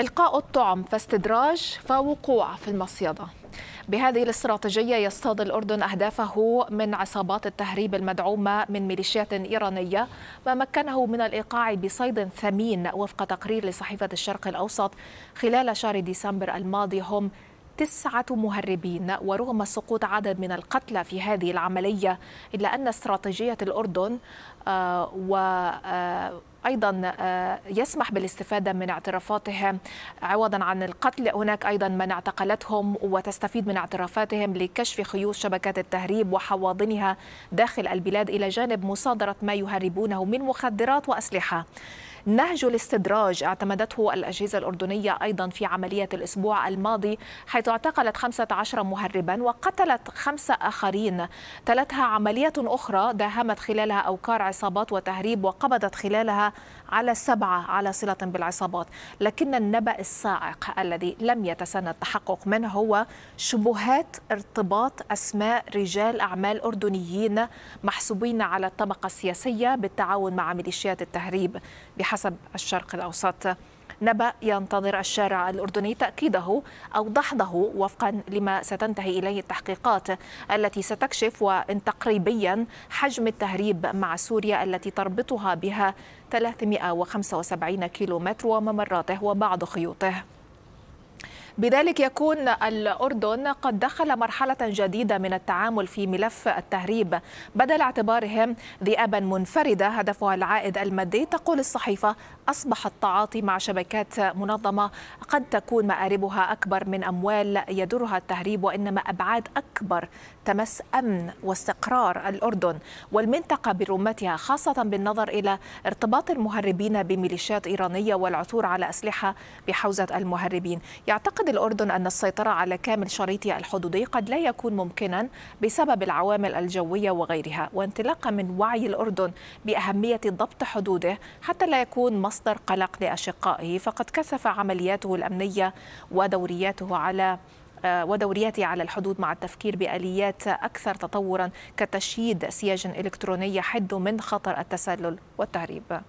إلقاء الطعم فاستدراج فوقوع في المصيدة بهذه الاستراتيجية يصطاد الأردن أهدافه من عصابات التهريب المدعومة من ميليشيات إيرانية ما مكنه من الإيقاع بصيد ثمين وفق تقرير لصحيفة الشرق الأوسط خلال شهر ديسمبر الماضي هم تسعة مهربين ورغم سقوط عدد من القتلى في هذه العملية إلا أن استراتيجية الأردن آه، و آه، ايضا آه، يسمح بالاستفاده من اعترافاتهم عوضا عن القتل هناك ايضا من اعتقلتهم وتستفيد من اعترافاتهم لكشف خيوط شبكات التهريب وحواضنها داخل البلاد الى جانب مصادره ما يهربونه من مخدرات واسلحه نهج الاستدراج اعتمدته الأجهزة الأردنية أيضا في عملية الأسبوع الماضي حيث اعتقلت 15 مهربا وقتلت خمسة آخرين تلتها عملية أخرى داهمت خلالها أوكار عصابات وتهريب وقبضت خلالها على سبعة على صلة بالعصابات لكن النبأ الصاعق الذي لم يتسنى التحقق منه هو شبهات ارتباط أسماء رجال أعمال أردنيين محسوبين على الطبقة السياسية بالتعاون مع ميليشيات التهريب بحسب حسب الشرق الأوسط نبأ ينتظر الشارع الأردني تأكيده أو دحضه وفقا لما ستنتهي إليه التحقيقات التي ستكشف وإن تقريبيا حجم التهريب مع سوريا التي تربطها بها 375 كيلومتر وممراته وبعض خيوطه بذلك يكون الأردن قد دخل مرحلة جديدة من التعامل في ملف التهريب بدل اعتبارهم ذئابا منفردة هدفها العائد المادي تقول الصحيفة أصبح التعاطي مع شبكات منظمة قد تكون مآربها أكبر من أموال يدرها التهريب وإنما أبعاد أكبر تمس أمن واستقرار الأردن والمنطقة برمتها خاصة بالنظر إلى ارتباط المهربين بميليشيات إيرانية والعثور على أسلحة بحوزة المهربين يعتقد الأردن أن السيطرة على كامل شريطها الحدودي قد لا يكون ممكنا بسبب العوامل الجوية وغيرها وانطلاقا من وعي الأردن بأهمية ضبط حدوده حتى لا يكون مصر مصدر قلق لأشقائه فقد كثف عملياته الأمنية ودورياته على آه، ودورياته على الحدود مع التفكير بآليات أكثر تطورا كتشييد سياج إلكترونية حد من خطر التسلل والتهريب